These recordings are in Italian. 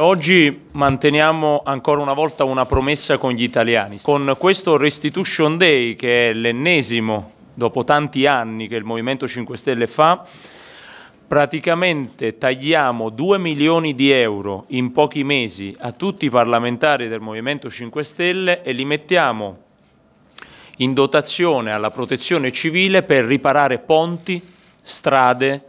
Oggi manteniamo ancora una volta una promessa con gli italiani. Con questo Restitution Day, che è l'ennesimo dopo tanti anni che il Movimento 5 Stelle fa, praticamente tagliamo 2 milioni di euro in pochi mesi a tutti i parlamentari del Movimento 5 Stelle e li mettiamo in dotazione alla protezione civile per riparare ponti, strade,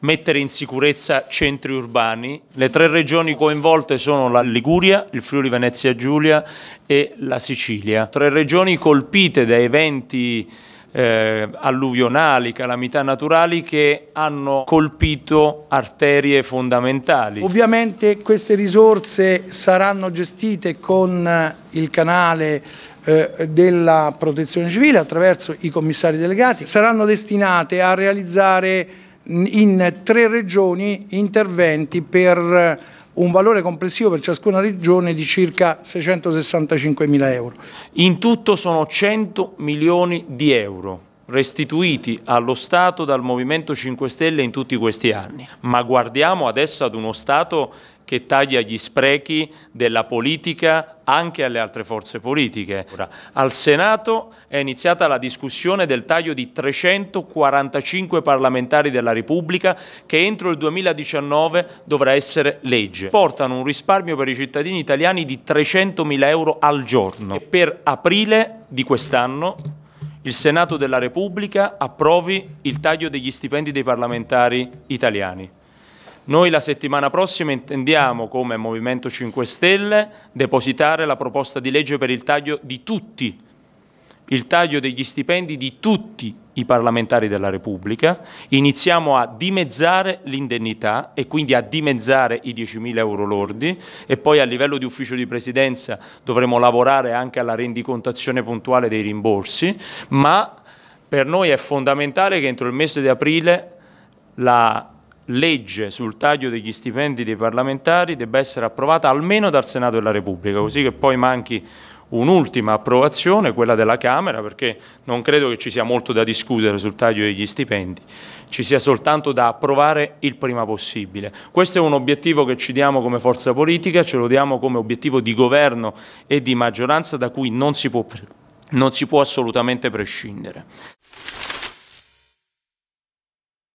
mettere in sicurezza centri urbani. Le tre regioni coinvolte sono la Liguria, il Friuli Venezia Giulia e la Sicilia. Tre regioni colpite da eventi eh, alluvionali, calamità naturali che hanno colpito arterie fondamentali. Ovviamente queste risorse saranno gestite con eh, il canale eh, della protezione civile attraverso i commissari delegati saranno destinate a realizzare in tre regioni interventi per eh, un valore complessivo per ciascuna regione di circa 665 mila euro. In tutto sono 100 milioni di euro restituiti allo Stato dal Movimento 5 Stelle in tutti questi anni, ma guardiamo adesso ad uno Stato che taglia gli sprechi della politica anche alle altre forze politiche. Al Senato è iniziata la discussione del taglio di 345 parlamentari della Repubblica che entro il 2019 dovrà essere legge. Portano un risparmio per i cittadini italiani di 300.000 euro al giorno e per aprile di quest'anno il Senato della Repubblica approvi il taglio degli stipendi dei parlamentari italiani. Noi la settimana prossima intendiamo, come Movimento 5 Stelle, depositare la proposta di legge per il taglio di tutti il taglio degli stipendi di tutti i parlamentari della Repubblica, iniziamo a dimezzare l'indennità e quindi a dimezzare i 10.000 euro lordi e poi a livello di ufficio di presidenza dovremo lavorare anche alla rendicontazione puntuale dei rimborsi, ma per noi è fondamentale che entro il mese di aprile la legge sul taglio degli stipendi dei parlamentari debba essere approvata almeno dal Senato della Repubblica, così che poi manchi Un'ultima approvazione, quella della Camera, perché non credo che ci sia molto da discutere sul taglio degli stipendi, ci sia soltanto da approvare il prima possibile. Questo è un obiettivo che ci diamo come forza politica, ce lo diamo come obiettivo di governo e di maggioranza da cui non si può, non si può assolutamente prescindere.